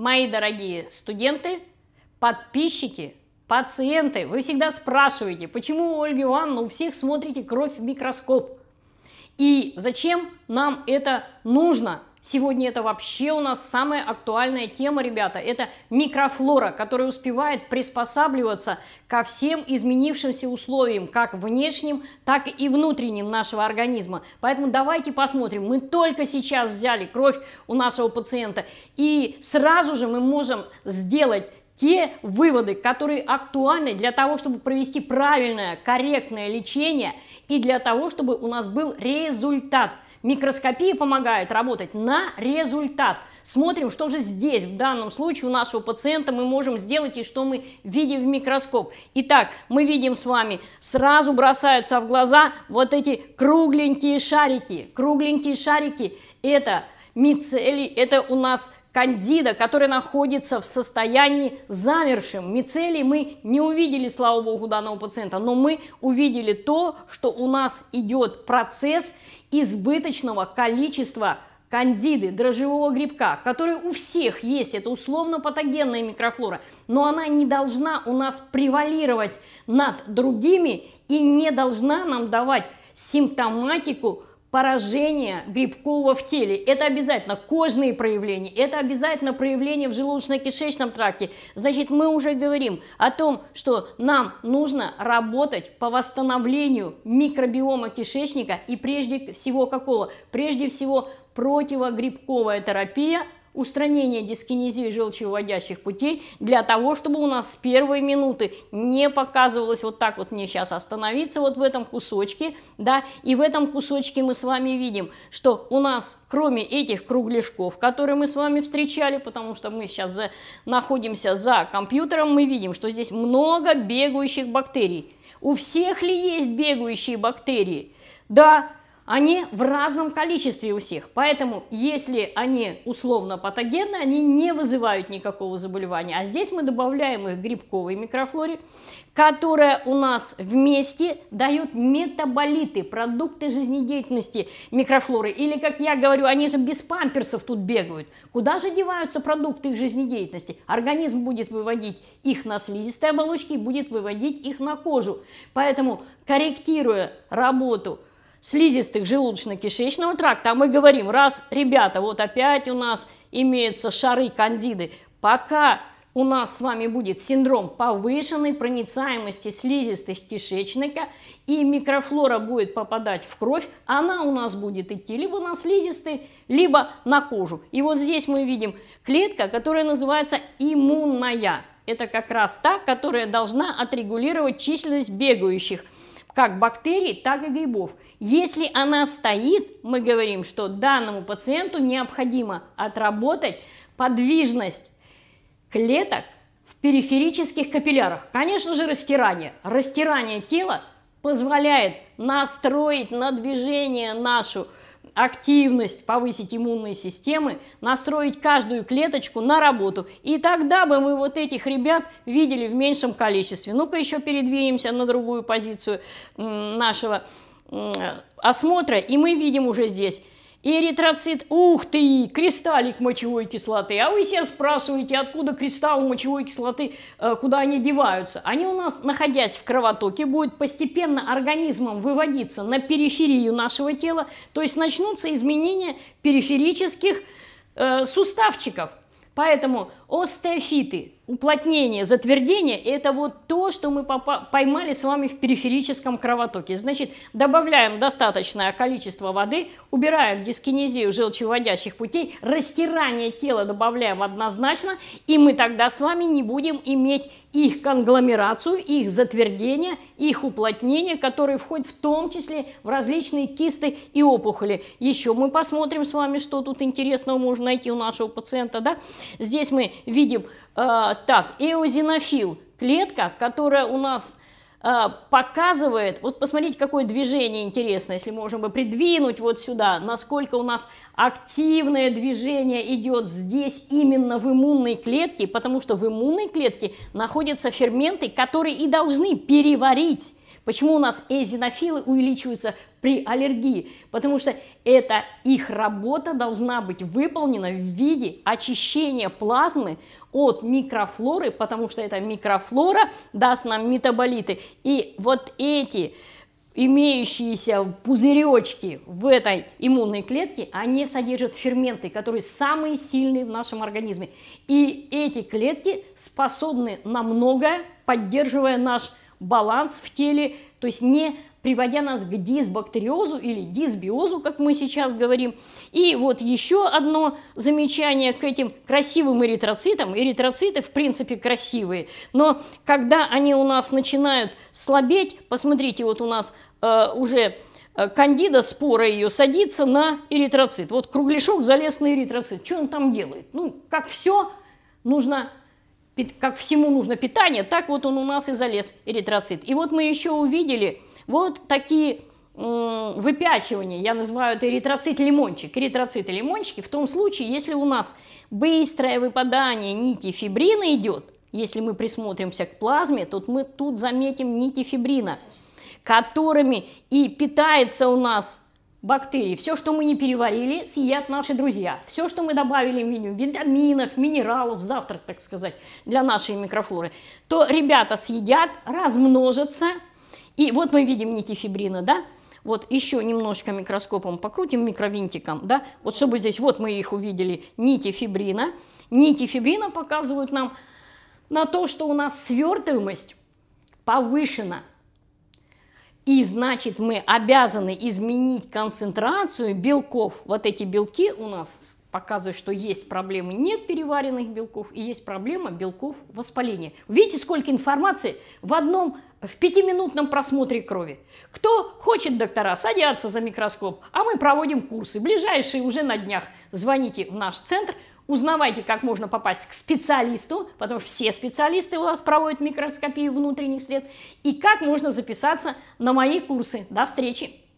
Мои дорогие студенты, подписчики, пациенты, вы всегда спрашиваете, почему у Ольги Ивановны у всех смотрите кровь в микроскоп? И зачем нам это нужно? Сегодня это вообще у нас самая актуальная тема, ребята. Это микрофлора, которая успевает приспосабливаться ко всем изменившимся условиям, как внешним, так и внутренним нашего организма. Поэтому давайте посмотрим. Мы только сейчас взяли кровь у нашего пациента, и сразу же мы можем сделать те выводы, которые актуальны для того, чтобы провести правильное, корректное лечение – и для того, чтобы у нас был результат. Микроскопия помогает работать на результат. Смотрим, что же здесь, в данном случае, у нашего пациента мы можем сделать и что мы видим в микроскоп. Итак, мы видим с вами, сразу бросаются в глаза вот эти кругленькие шарики. Кругленькие шарики – это мицелий, это у нас кандида, который находится в состоянии замершем. Мицелий мы не увидели, слава богу, данного пациента, но мы увидели то, что у нас идет процесс избыточного количества кандиды, дрожжевого грибка, который у всех есть, это условно-патогенная микрофлора, но она не должна у нас превалировать над другими и не должна нам давать симптоматику поражение грибкового в теле. Это обязательно кожные проявления, это обязательно проявление в желудочно-кишечном тракте. Значит, мы уже говорим о том, что нам нужно работать по восстановлению микробиома кишечника и прежде всего какого? Прежде всего противогрибковая терапия Устранение дискинезии желчевыводящих путей для того, чтобы у нас с первой минуты не показывалось вот так вот мне сейчас остановиться вот в этом кусочке, да, и в этом кусочке мы с вами видим, что у нас кроме этих кругляшков, которые мы с вами встречали, потому что мы сейчас за, находимся за компьютером, мы видим, что здесь много бегающих бактерий. У всех ли есть бегающие бактерии? Да, они в разном количестве у всех, поэтому если они условно патогенны, они не вызывают никакого заболевания. А здесь мы добавляем их грибковой микрофлоре, которая у нас вместе дает метаболиты, продукты жизнедеятельности микрофлоры. Или, как я говорю, они же без памперсов тут бегают. Куда же деваются продукты их жизнедеятельности? Организм будет выводить их на слизистой оболочки, и будет выводить их на кожу. Поэтому, корректируя работу слизистых желудочно-кишечного тракта, а мы говорим, раз, ребята, вот опять у нас имеются шары кандиды, пока у нас с вами будет синдром повышенной проницаемости слизистых кишечника, и микрофлора будет попадать в кровь, она у нас будет идти либо на слизистые, либо на кожу. И вот здесь мы видим клетка, которая называется иммунная. Это как раз та, которая должна отрегулировать численность бегающих – как бактерий, так и грибов. Если она стоит, мы говорим, что данному пациенту необходимо отработать подвижность клеток в периферических капиллярах. Конечно же, растирание. Растирание тела позволяет настроить на движение нашу активность, повысить иммунные системы, настроить каждую клеточку на работу. И тогда бы мы вот этих ребят видели в меньшем количестве. Ну-ка еще передвинемся на другую позицию нашего э, осмотра, и мы видим уже здесь Эритроцит, ух ты, кристаллик мочевой кислоты. А вы себя спрашиваете, откуда кристаллы мочевой кислоты, э, куда они деваются? Они у нас, находясь в кровотоке, будут постепенно организмом выводиться на периферию нашего тела, то есть начнутся изменения периферических э, суставчиков. Поэтому Остеофиты, уплотнение, затвердение – это вот то, что мы поймали с вами в периферическом кровотоке. Значит, добавляем достаточное количество воды, убираем дискинезию желчеводящих путей, растирание тела добавляем однозначно, и мы тогда с вами не будем иметь их конгломерацию, их затвердение, их уплотнение, которые входят в том числе в различные кисты и опухоли. Еще мы посмотрим с вами, что тут интересного можно найти у нашего пациента. Да? Здесь мы видим, э, так, эозинофил, клетка, которая у нас э, показывает, вот посмотрите, какое движение интересно, если можем бы придвинуть вот сюда, насколько у нас активное движение идет здесь именно в иммунной клетке, потому что в иммунной клетке находятся ферменты, которые и должны переварить Почему у нас эозинофилы увеличиваются при аллергии, потому что эта их работа должна быть выполнена в виде очищения плазмы от микрофлоры, потому что эта микрофлора даст нам метаболиты. И вот эти имеющиеся пузыречки в этой иммунной клетке, они содержат ферменты, которые самые сильные в нашем организме. И эти клетки способны на многое, поддерживая наш баланс в теле, то есть не приводя нас к дисбактериозу или дисбиозу, как мы сейчас говорим. И вот еще одно замечание к этим красивым эритроцитам. Эритроциты, в принципе, красивые, но когда они у нас начинают слабеть, посмотрите, вот у нас э, уже э, кандида, спора ее, садится на эритроцит. Вот кругляшок залез на эритроцит. Что он там делает? Ну, как все, нужно как всему нужно питание, так вот он у нас и залез, эритроцит. И вот мы еще увидели, вот такие выпячивания я называю это эритроцит-лимончик. Эритроциты-лимончики в том случае, если у нас быстрое выпадание нити фибрина идет, если мы присмотримся к плазме, то мы тут заметим нити фибрина, которыми и питается у нас бактерии. Все, что мы не переварили, съедят наши друзья. Все, что мы добавили в меню, витаминов, минералов, завтрак, так сказать, для нашей микрофлоры, то ребята съедят, размножатся – и вот мы видим нити фибрина, да? Вот еще немножко микроскопом покрутим, микровинтиком, да? Вот чтобы здесь, вот мы их увидели, нити фибрина. Нити фибрина показывают нам на то, что у нас свертываемость повышена. И значит, мы обязаны изменить концентрацию белков. Вот эти белки у нас показывают, что есть проблемы нет переваренных белков и есть проблема белков воспаления. Видите, сколько информации в одном, в пятиминутном просмотре крови. Кто хочет, доктора, садятся за микроскоп, а мы проводим курсы. Ближайшие уже на днях. Звоните в наш центр – Узнавайте, как можно попасть к специалисту, потому что все специалисты у нас проводят микроскопию внутренних сред. И как можно записаться на мои курсы. До встречи!